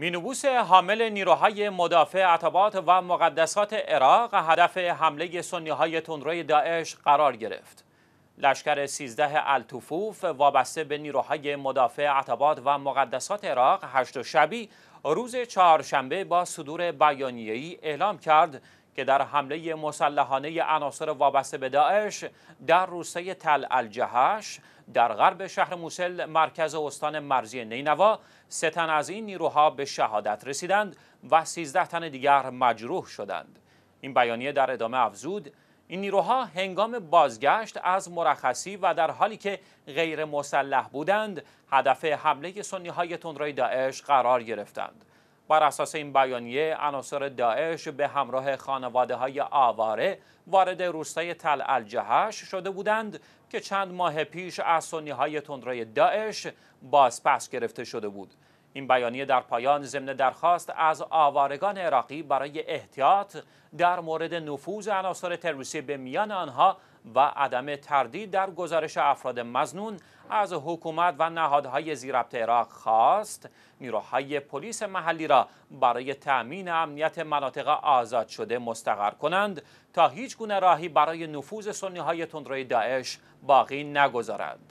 مینوبوس حامل نیروهای مدافع عطبات و مقدسات عراق هدف حمله سنی های تندروی داعش قرار گرفت. لشکر 13 التوفوف وابسته به نیروهای مدافع عطبات و مقدسات عراق هشت شبی روز چهارشنبه با صدور بیانیه‌ای اعلام کرد که در حمله مسلحانه عناصر وابسته به داعش در روسته تل الجهش در غرب شهر موسل مرکز استان مرزی نینوا سه تن از این نیروها به شهادت رسیدند و سیزده تن دیگر مجروح شدند این بیانیه در ادامه افزود این نیروها هنگام بازگشت از مرخصی و در حالی که غیر مسلح بودند هدف حمله سنی های تندروی داعش قرار گرفتند بر اساس این بیانیه عناصر داعش به همراه خانواده های آواره وارد روستای تل الجهش شده بودند که چند ماه پیش از سنی های تندروی داعش بازپس گرفته شده بود این بیانیه در پایان ضمن درخواست از آوارگان عراقی برای احتیاط در مورد نفوذ عناصر تروریستی به میان آنها و عدم تردید در گزارش افراد مزنون از حکومت و نهادهای زیربط عراق خواست نیروهای پلیس محلی را برای تأمین امنیت مناطق آزاد شده مستقر کنند تا هیچ گونه راهی برای نفوذ سنی های تندروی داعش باقی نگذارد.